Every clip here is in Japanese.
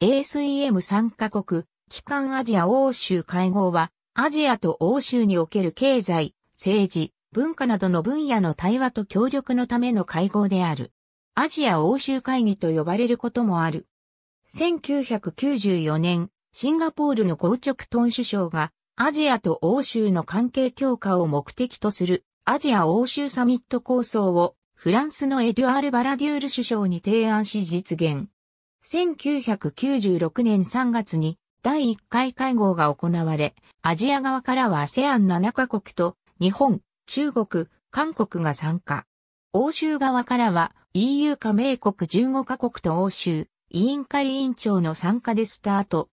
ASEM 参加国、機関アジア欧州会合は、アジアと欧州における経済、政治、文化などの分野の対話と協力のための会合である。アジア欧州会議と呼ばれることもある。1994年、シンガポールのゴーチョクトン首相が、アジアと欧州の関係強化を目的とする、アジア欧州サミット構想を、フランスのエデュアール・バラデュール首相に提案し実現。1996年3月に第1回会合が行われ、アジア側からは ASEAN7 カ国と日本、中国、韓国が参加。欧州側からは EU 加盟国15カ国と欧州委員会委員長の参加でスタート。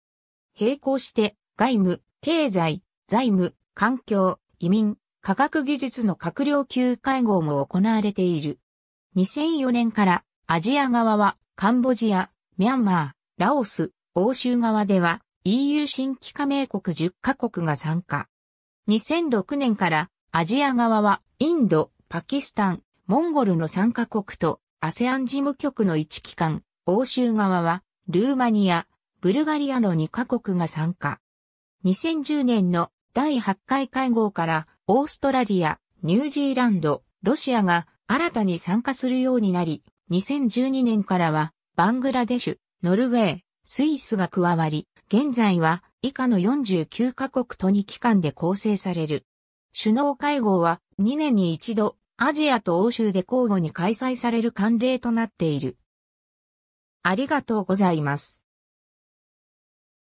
並行して外務、経済、財務、環境、移民、科学技術の閣僚級会合も行われている。2004年からアジア側はカンボジア、ミャンマー、ラオス、欧州側では EU 新規加盟国10カ国が参加。2006年からアジア側はインド、パキスタン、モンゴルの3カ国と ASEAN 事務局の1機関、欧州側はルーマニア、ブルガリアの2カ国が参加。2010年の第8回会合からオーストラリア、ニュージーランド、ロシアが新たに参加するようになり、2012年からはバングラデシュ、ノルウェー、スイスが加わり、現在は以下の49カ国と2機関で構成される。首脳会合は2年に一度アジアと欧州で交互に開催される慣例となっている。ありがとうございます。